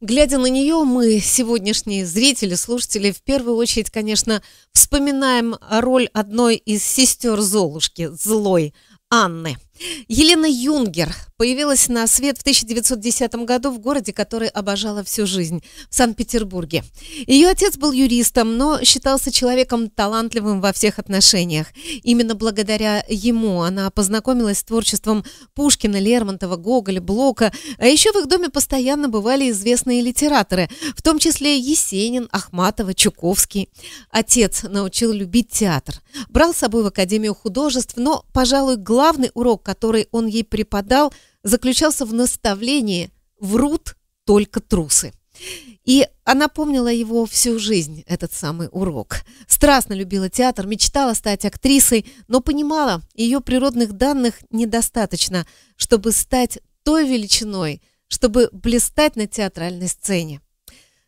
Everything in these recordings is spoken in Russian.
Глядя на нее, мы, сегодняшние зрители, слушатели, в первую очередь, конечно, вспоминаем роль одной из сестер Золушки, злой Анны. Елена Юнгер появилась на свет в 1910 году в городе, который обожала всю жизнь, в Санкт-Петербурге. Ее отец был юристом, но считался человеком талантливым во всех отношениях. Именно благодаря ему она познакомилась с творчеством Пушкина, Лермонтова, Гоголя, Блока. А еще в их доме постоянно бывали известные литераторы, в том числе Есенин, Ахматова, Чуковский. Отец научил любить театр. Брал с собой в Академию художеств, но, пожалуй, главный урок который он ей преподал, заключался в наставлении «врут только трусы». И она помнила его всю жизнь, этот самый урок. Страстно любила театр, мечтала стать актрисой, но понимала, ее природных данных недостаточно, чтобы стать той величиной, чтобы блистать на театральной сцене.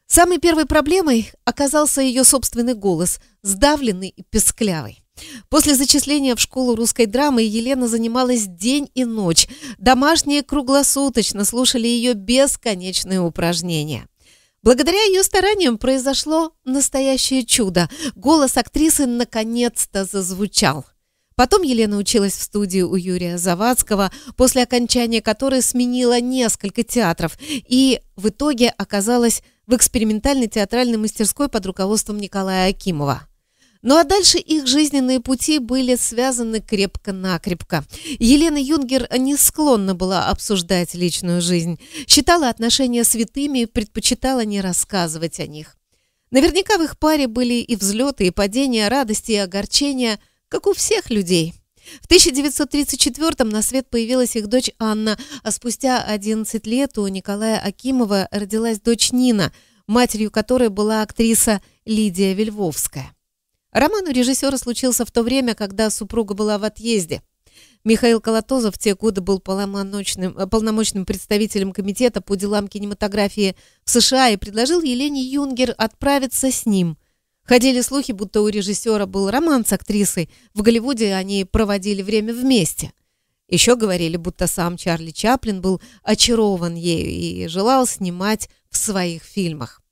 Самой первой проблемой оказался ее собственный голос, сдавленный и песклявый. После зачисления в школу русской драмы Елена занималась день и ночь. Домашние круглосуточно слушали ее бесконечные упражнения. Благодаря ее стараниям произошло настоящее чудо. Голос актрисы наконец-то зазвучал. Потом Елена училась в студии у Юрия Завадского, после окончания которой сменила несколько театров и в итоге оказалась в экспериментальной театральной мастерской под руководством Николая Акимова. Ну а дальше их жизненные пути были связаны крепко-накрепко. Елена Юнгер не склонна была обсуждать личную жизнь, считала отношения святыми и предпочитала не рассказывать о них. Наверняка в их паре были и взлеты, и падения, радости и огорчения, как у всех людей. В 1934-м на свет появилась их дочь Анна, а спустя 11 лет у Николая Акимова родилась дочь Нина, матерью которой была актриса Лидия Вельвовская. Роман у режиссера случился в то время, когда супруга была в отъезде. Михаил Колотозов в те годы был полномочным, э, полномочным представителем комитета по делам кинематографии в США и предложил Елене Юнгер отправиться с ним. Ходили слухи, будто у режиссера был роман с актрисой. В Голливуде они проводили время вместе. Еще говорили, будто сам Чарли Чаплин был очарован ею и желал снимать в своих фильмах.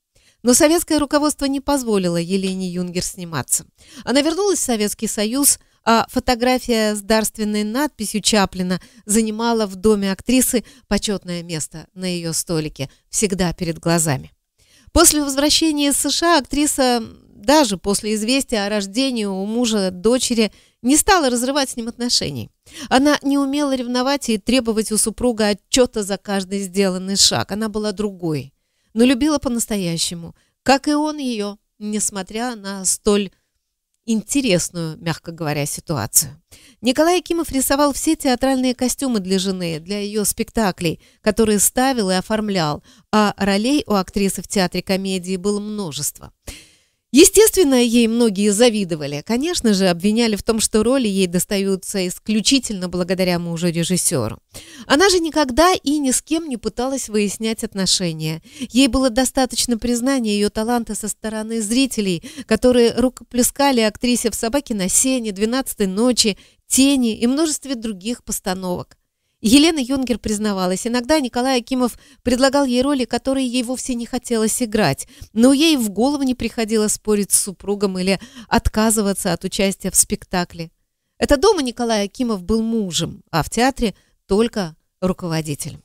Но советское руководство не позволило Елене Юнгер сниматься. Она вернулась в Советский Союз, а фотография с дарственной надписью Чаплина занимала в доме актрисы почетное место на ее столике, всегда перед глазами. После возвращения из США актриса даже после известия о рождении у мужа дочери не стала разрывать с ним отношений. Она не умела ревновать и требовать у супруга отчета за каждый сделанный шаг. Она была другой но любила по-настоящему, как и он ее, несмотря на столь интересную, мягко говоря, ситуацию. Николай Акимов рисовал все театральные костюмы для жены, для ее спектаклей, которые ставил и оформлял, а ролей у актрисы в театре комедии было множество. Естественно, ей многие завидовали. Конечно же, обвиняли в том, что роли ей достаются исключительно благодаря мужу-режиссеру. Она же никогда и ни с кем не пыталась выяснять отношения. Ей было достаточно признания ее таланта со стороны зрителей, которые рукоплескали актрисе в «Собаке на сене», «12 ночи», «Тени» и множестве других постановок. Елена Юнгер признавалась, иногда Николай Акимов предлагал ей роли, которые ей вовсе не хотелось играть, но ей в голову не приходило спорить с супругом или отказываться от участия в спектакле. Это дома Николай Акимов был мужем, а в театре только руководителем.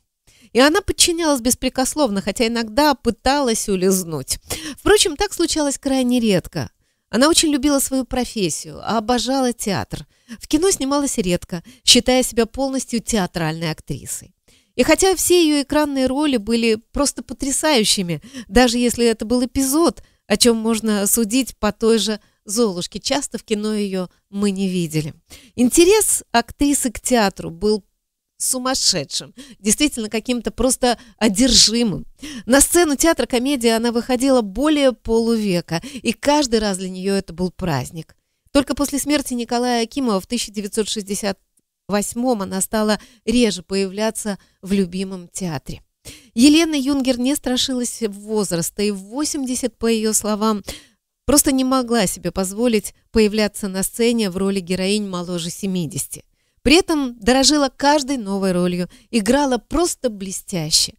И она подчинялась беспрекословно, хотя иногда пыталась улизнуть. Впрочем, так случалось крайне редко. Она очень любила свою профессию, а обожала театр. В кино снималась редко, считая себя полностью театральной актрисой. И хотя все ее экранные роли были просто потрясающими, даже если это был эпизод, о чем можно судить по той же «Золушке», часто в кино ее мы не видели. Интерес актрисы к театру был сумасшедшим, действительно каким-то просто одержимым. На сцену театра комедии она выходила более полувека, и каждый раз для нее это был праздник. Только после смерти Николая Акимова в 1968 она стала реже появляться в любимом театре. Елена Юнгер не страшилась возраста, и в 80, по ее словам, просто не могла себе позволить появляться на сцене в роли героинь моложе 70. При этом дорожила каждой новой ролью, играла просто блестяще.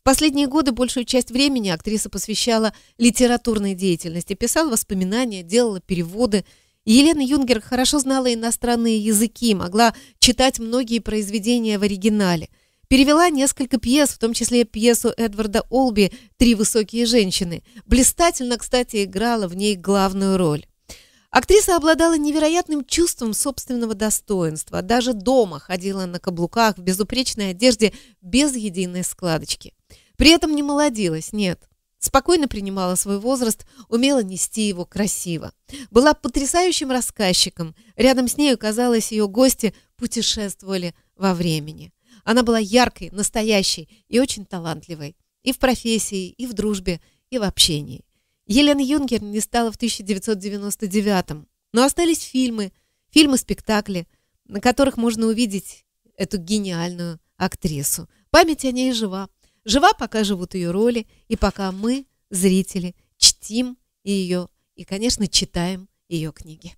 В последние годы большую часть времени актриса посвящала литературной деятельности, писала воспоминания, делала переводы. Елена Юнгер хорошо знала иностранные языки, могла читать многие произведения в оригинале. Перевела несколько пьес, в том числе пьесу Эдварда Олби «Три высокие женщины». Блистательно, кстати, играла в ней главную роль. Актриса обладала невероятным чувством собственного достоинства. Даже дома ходила на каблуках в безупречной одежде без единой складочки. При этом не молодилась, нет. Спокойно принимала свой возраст, умела нести его красиво. Была потрясающим рассказчиком. Рядом с ней, казалось, ее гости путешествовали во времени. Она была яркой, настоящей и очень талантливой. И в профессии, и в дружбе, и в общении. Елена Юнгер не стала в 1999-м, но остались фильмы, фильмы-спектакли, на которых можно увидеть эту гениальную актрису. Память о ней жива. Жива, пока живут ее роли, и пока мы, зрители, чтим ее и, конечно, читаем ее книги.